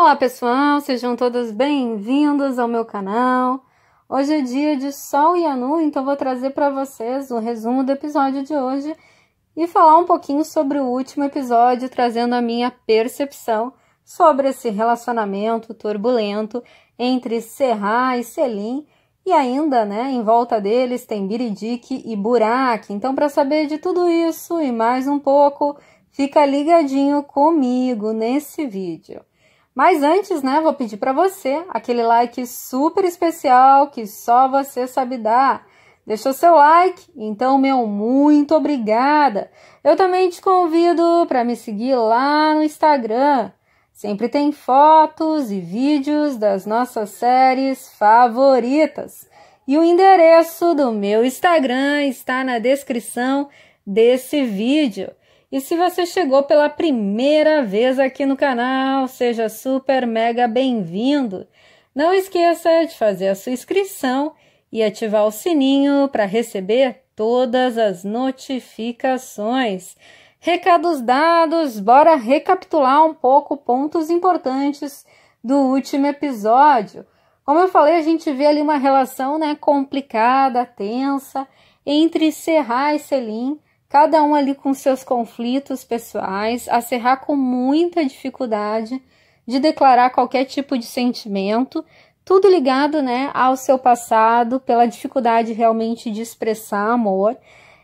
Olá pessoal, sejam todos bem-vindos ao meu canal. Hoje é dia de sol e anu, então vou trazer para vocês o resumo do episódio de hoje e falar um pouquinho sobre o último episódio, trazendo a minha percepção sobre esse relacionamento turbulento entre Serra e Selim e ainda, né, em volta deles tem Biridique e Burak. Então, para saber de tudo isso e mais um pouco, fica ligadinho comigo nesse vídeo. Mas antes, né, vou pedir para você aquele like super especial que só você sabe dar. Deixou seu like? Então, meu muito obrigada. Eu também te convido para me seguir lá no Instagram. Sempre tem fotos e vídeos das nossas séries favoritas. E o endereço do meu Instagram está na descrição desse vídeo. E se você chegou pela primeira vez aqui no canal, seja super mega bem-vindo. Não esqueça de fazer a sua inscrição e ativar o sininho para receber todas as notificações. Recados dados, bora recapitular um pouco pontos importantes do último episódio. Como eu falei, a gente vê ali uma relação, né, complicada, tensa entre Serra e Selim cada um ali com seus conflitos pessoais, a Serrar com muita dificuldade de declarar qualquer tipo de sentimento, tudo ligado, né, ao seu passado, pela dificuldade realmente de expressar amor.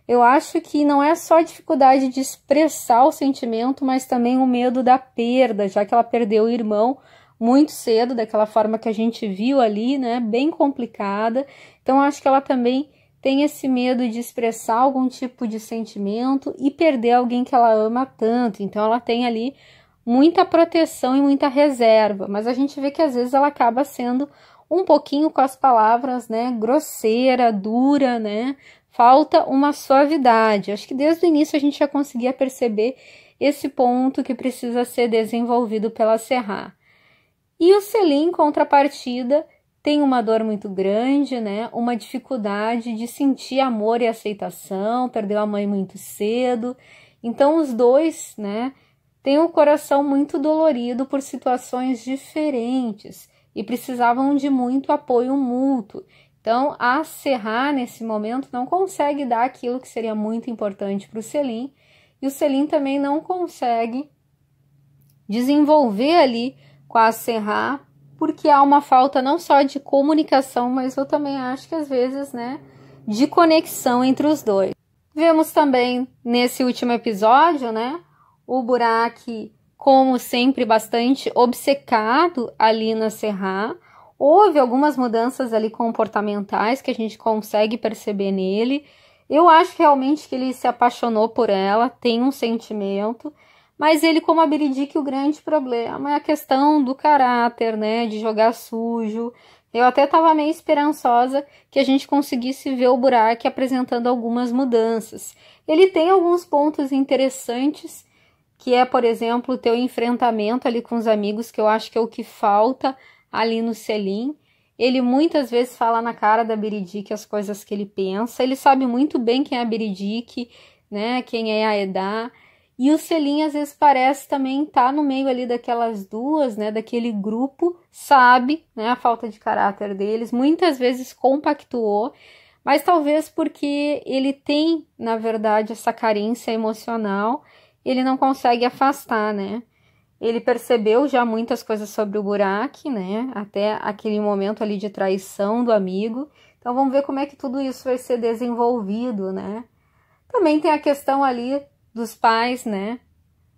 Eu acho que não é só a dificuldade de expressar o sentimento, mas também o medo da perda, já que ela perdeu o irmão muito cedo, daquela forma que a gente viu ali, né, bem complicada. Então acho que ela também tem esse medo de expressar algum tipo de sentimento e perder alguém que ela ama tanto. Então ela tem ali muita proteção e muita reserva, mas a gente vê que às vezes ela acaba sendo um pouquinho com as palavras, né, grosseira, dura, né? Falta uma suavidade. Acho que desde o início a gente já conseguia perceber esse ponto que precisa ser desenvolvido pela Serra. E o Selim, contrapartida, tem uma dor muito grande, né? Uma dificuldade de sentir amor e aceitação, perdeu a mãe muito cedo. Então os dois, né, têm o um coração muito dolorido por situações diferentes e precisavam de muito apoio mútuo. Então, a Serra, nesse momento, não consegue dar aquilo que seria muito importante para o Selim, e o Selim também não consegue desenvolver ali com a Serra porque há uma falta não só de comunicação, mas eu também acho que às vezes, né, de conexão entre os dois. Vemos também nesse último episódio, né, o Buraco, como sempre, bastante obcecado ali na Serra. Houve algumas mudanças ali comportamentais que a gente consegue perceber nele. Eu acho realmente que ele se apaixonou por ela, tem um sentimento. Mas ele, como a Biridique, o grande problema é a questão do caráter, né? De jogar sujo. Eu até estava meio esperançosa que a gente conseguisse ver o Buraco apresentando algumas mudanças. Ele tem alguns pontos interessantes, que é, por exemplo, o teu enfrentamento ali com os amigos, que eu acho que é o que falta ali no Selim. Ele muitas vezes fala na cara da Biridique as coisas que ele pensa. Ele sabe muito bem quem é a Biridique, né? Quem é a Edá. E o Selim às vezes parece também estar tá no meio ali daquelas duas, né, daquele grupo, sabe, né, a falta de caráter deles, muitas vezes compactuou, mas talvez porque ele tem, na verdade, essa carência emocional, ele não consegue afastar, né? Ele percebeu já muitas coisas sobre o buraco, né? Até aquele momento ali de traição do amigo. Então vamos ver como é que tudo isso vai ser desenvolvido, né? Também tem a questão ali dos pais, né?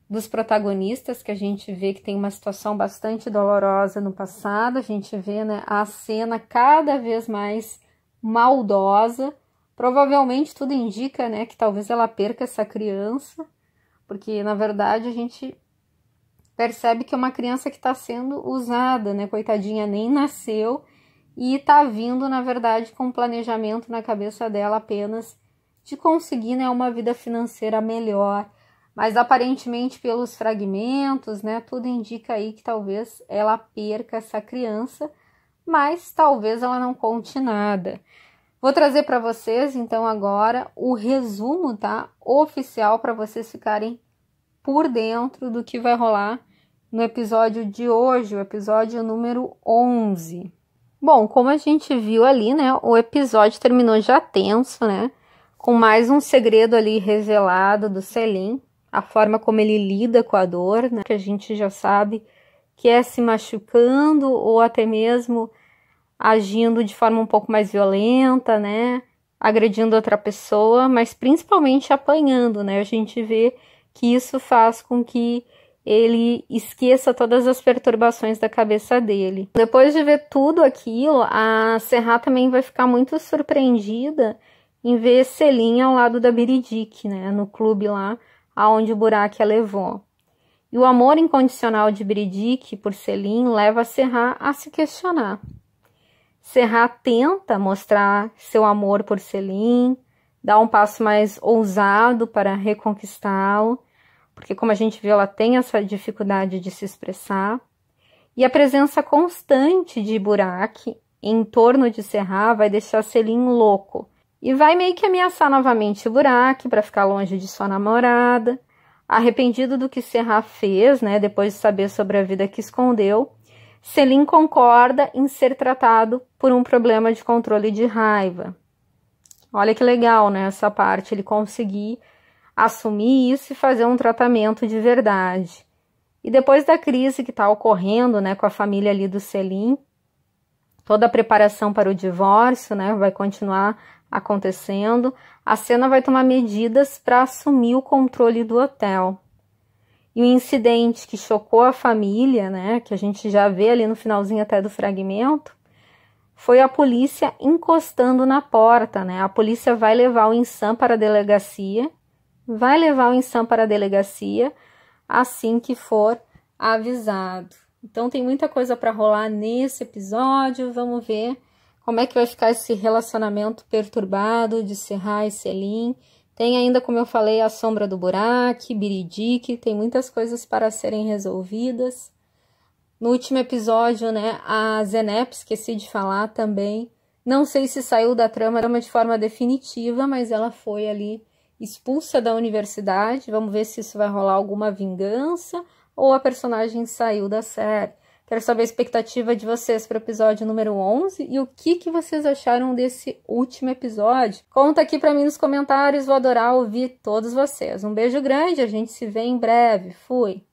Dos protagonistas, que a gente vê que tem uma situação bastante dolorosa no passado, a gente vê né, a cena cada vez mais maldosa. Provavelmente tudo indica né, que talvez ela perca essa criança, porque na verdade a gente percebe que é uma criança que está sendo usada, né? Coitadinha, nem nasceu e está vindo, na verdade, com um planejamento na cabeça dela apenas de conseguir né, uma vida financeira melhor. Mas aparentemente, pelos fragmentos, né, tudo indica aí que talvez ela perca essa criança, mas talvez ela não conte nada. Vou trazer para vocês então agora o resumo, tá? Oficial para vocês ficarem por dentro do que vai rolar no episódio de hoje, o episódio número 11. Bom, como a gente viu ali, né, o episódio terminou já tenso, né? com mais um segredo ali revelado do Selim, a forma como ele lida com a dor, né, que a gente já sabe que é se machucando ou até mesmo agindo de forma um pouco mais violenta, né, agredindo outra pessoa, mas principalmente apanhando, né? A gente vê que isso faz com que ele esqueça todas as perturbações da cabeça dele. Depois de ver tudo aquilo, a Serra também vai ficar muito surpreendida em ver Celinha ao lado da Biridique, né, no clube lá aonde o Buraque a levou. E o amor incondicional de Biridique por Selim leva Serra a se questionar. Serra tenta mostrar seu amor por Selim, dá um passo mais ousado para reconquistá-lo, porque como a gente viu, ela tem essa dificuldade de se expressar. E a presença constante de Buraque em torno de Serra vai deixar Selim louco e vai meio que ameaçar novamente o buraco para ficar longe de sua namorada. Arrependido do que Serra fez, né, depois de saber sobre a vida que escondeu, Selim concorda em ser tratado por um problema de controle de raiva. Olha que legal, né, essa parte, ele conseguir assumir isso e fazer um tratamento de verdade. E depois da crise que está ocorrendo, né, com a família ali do Selim, toda a preparação para o divórcio, né, vai continuar acontecendo, a cena vai tomar medidas para assumir o controle do hotel. E o incidente que chocou a família, né, que a gente já vê ali no finalzinho até do fragmento, foi a polícia encostando na porta, né? A polícia vai levar o insã para a delegacia, vai levar o insã para a delegacia assim que for avisado. Então tem muita coisa para rolar nesse episódio, vamos ver como é que vai ficar esse relacionamento perturbado de Serra e Selim. Tem ainda, como eu falei, a sombra do buraco, Biridique, tem muitas coisas para serem resolvidas. No último episódio, né, a Zenep, esqueci de falar também. Não sei se saiu da trama de forma definitiva, mas ela foi ali expulsa da universidade. Vamos ver se isso vai rolar alguma vingança ou a personagem saiu da série. Quero saber a expectativa de vocês para o episódio número 11 e o que, que vocês acharam desse último episódio. Conta aqui para mim nos comentários, vou adorar ouvir todos vocês. Um beijo grande, a gente se vê em breve. Fui!